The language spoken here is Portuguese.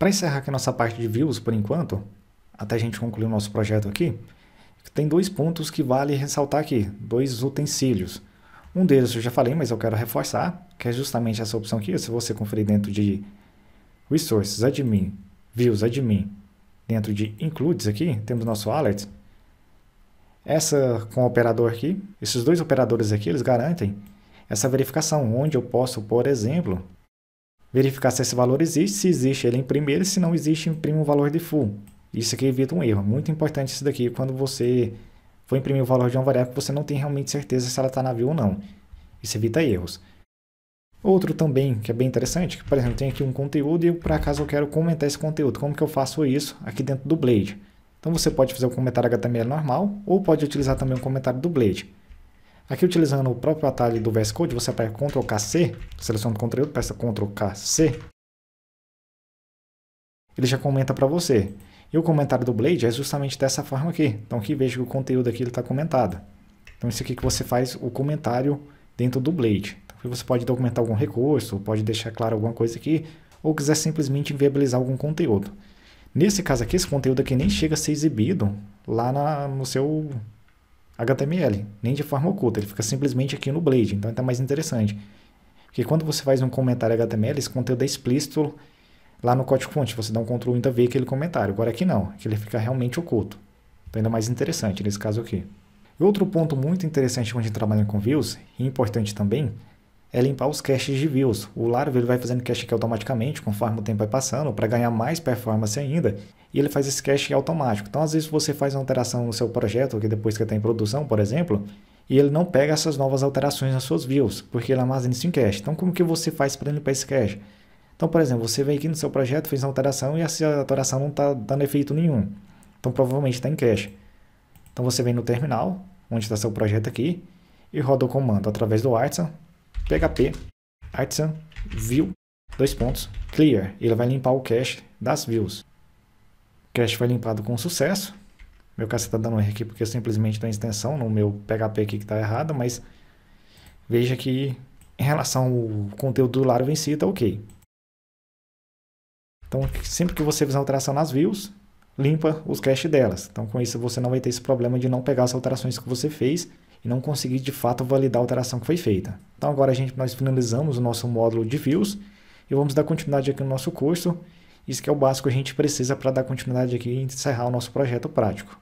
Para encerrar aqui nossa parte de views por enquanto, até a gente concluir o nosso projeto aqui, tem dois pontos que vale ressaltar aqui, dois utensílios. Um deles eu já falei, mas eu quero reforçar, que é justamente essa opção aqui. Se você conferir dentro de Resources, Admin, Views, Admin, dentro de Includes aqui, temos nosso Alert. Essa com o operador aqui, esses dois operadores aqui, eles garantem essa verificação, onde eu posso, por exemplo, verificar se esse valor existe, se existe ele imprime ele, se não existe imprime o valor de full. Isso aqui evita um erro, muito importante isso daqui quando você for imprimir o valor de uma variável que você não tem realmente certeza se ela está na view ou não. Isso evita erros. Outro também que é bem interessante, que por exemplo tem aqui um conteúdo e por acaso eu quero comentar esse conteúdo, como que eu faço isso aqui dentro do Blade? Então você pode fazer o um comentário HTML normal ou pode utilizar também o um comentário do Blade. Aqui utilizando o próprio atalho do VS Code, você aperta Ctrl KC, seleciona o conteúdo, peça Ctrl KC. Ele já comenta para você. E o comentário do Blade é justamente dessa forma aqui. Então aqui veja que o conteúdo aqui está comentado. Então isso aqui que você faz o comentário dentro do Blade. Então, você pode documentar algum recurso, pode deixar claro alguma coisa aqui, ou quiser simplesmente viabilizar algum conteúdo. Nesse caso aqui, esse conteúdo aqui nem chega a ser exibido lá na, no seu HTML, nem de forma oculta, ele fica simplesmente aqui no Blade, então está é mais interessante. Porque quando você faz um comentário HTML, esse conteúdo é explícito lá no código-fonte, você dá um Ctrl Enter V aquele comentário, agora aqui não, aqui ele fica realmente oculto. Então ainda mais interessante nesse caso aqui. Outro ponto muito interessante quando a gente trabalha com views, e importante também, é limpar os caches de views. O Laravel vai fazendo cache aqui automaticamente conforme o tempo vai passando para ganhar mais performance ainda e ele faz esse cache automático. Então às vezes você faz uma alteração no seu projeto que depois que está em produção, por exemplo, e ele não pega essas novas alterações nas suas views, porque ele armazena isso em cache. Então como que você faz para limpar esse cache? Então, por exemplo, você veio aqui no seu projeto, fez uma alteração e essa alteração não está dando efeito nenhum. Então provavelmente está em cache. Então você vem no terminal, onde está seu projeto aqui, e roda o comando através do WhatsApp php artisan view dois pontos clear. Ele vai limpar o cache das views. O cache foi limpado com sucesso. Meu cache está dando erro aqui porque eu simplesmente tem extensão no meu PHP aqui que está errado, mas veja que em relação ao conteúdo do Laravel em si está ok. Então, sempre que você fizer alteração nas views, limpa os caches delas. Então, com isso você não vai ter esse problema de não pegar as alterações que você fez e não conseguir de fato validar a alteração que foi feita. Então agora a gente, nós finalizamos o nosso módulo de views e vamos dar continuidade aqui no nosso curso. Isso que é o básico que a gente precisa para dar continuidade aqui e encerrar o nosso projeto prático.